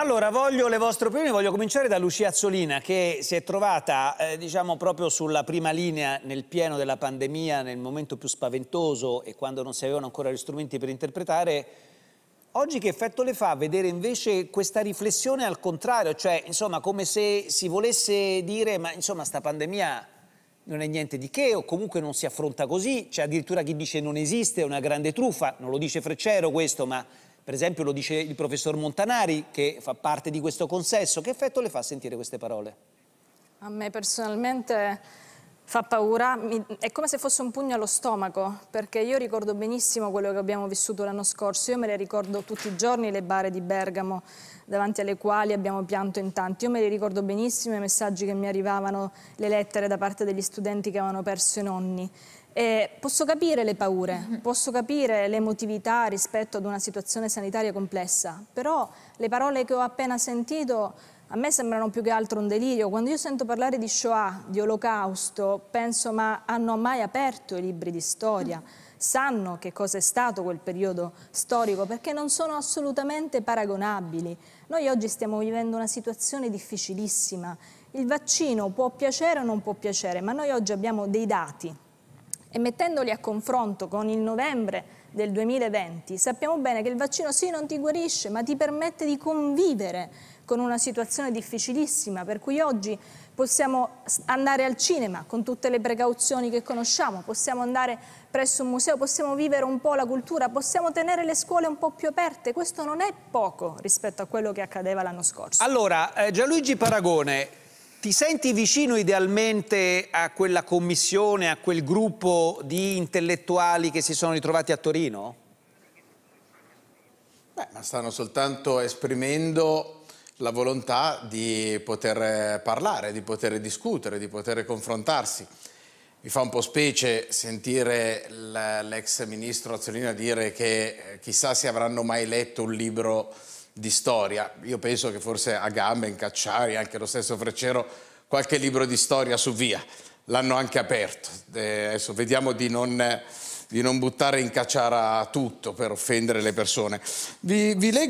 Allora, voglio le vostre opinioni, voglio cominciare da Lucia Azzolina che si è trovata, eh, diciamo, proprio sulla prima linea nel pieno della pandemia, nel momento più spaventoso e quando non si avevano ancora gli strumenti per interpretare. Oggi che effetto le fa vedere invece questa riflessione al contrario, cioè, insomma, come se si volesse dire, ma insomma, sta pandemia non è niente di che o comunque non si affronta così, c'è cioè, addirittura chi dice non esiste, è una grande truffa, non lo dice Freccero questo, ma per esempio lo dice il professor Montanari, che fa parte di questo consesso. Che effetto le fa sentire queste parole? A me personalmente fa paura, è come se fosse un pugno allo stomaco, perché io ricordo benissimo quello che abbiamo vissuto l'anno scorso, io me le ricordo tutti i giorni le bare di Bergamo davanti alle quali abbiamo pianto in tanti, io me le ricordo benissimo i messaggi che mi arrivavano, le lettere da parte degli studenti che avevano perso i nonni. E posso capire le paure, mhm. posso capire l'emotività rispetto ad una situazione sanitaria complessa, però le parole che ho appena sentito a me sembrano più che altro un delirio. Quando io sento parlare di Shoah, di Olocausto, penso ma hanno mai aperto i libri di storia? Sanno che cosa è stato quel periodo storico perché non sono assolutamente paragonabili. Noi oggi stiamo vivendo una situazione difficilissima. Il vaccino può piacere o non può piacere, ma noi oggi abbiamo dei dati e mettendoli a confronto con il novembre del 2020, sappiamo bene che il vaccino sì non ti guarisce, ma ti permette di convivere con una situazione difficilissima, per cui oggi possiamo andare al cinema con tutte le precauzioni che conosciamo, possiamo andare presso un museo, possiamo vivere un po' la cultura, possiamo tenere le scuole un po' più aperte, questo non è poco rispetto a quello che accadeva l'anno scorso. Allora, eh, Gianluigi Paragone, ti senti vicino idealmente a quella commissione, a quel gruppo di intellettuali che si sono ritrovati a Torino? Beh, ma stanno soltanto esprimendo la volontà di poter parlare, di poter discutere, di poter confrontarsi. Mi fa un po' specie sentire l'ex ministro Azzolina dire che eh, chissà se avranno mai letto un libro di storia. Io penso che forse Agamben, Cacciari, anche lo stesso Freccero, qualche libro di storia su via, l'hanno anche aperto. Eh, adesso vediamo di non, di non buttare in cacciara tutto per offendere le persone. Vi, vi leggo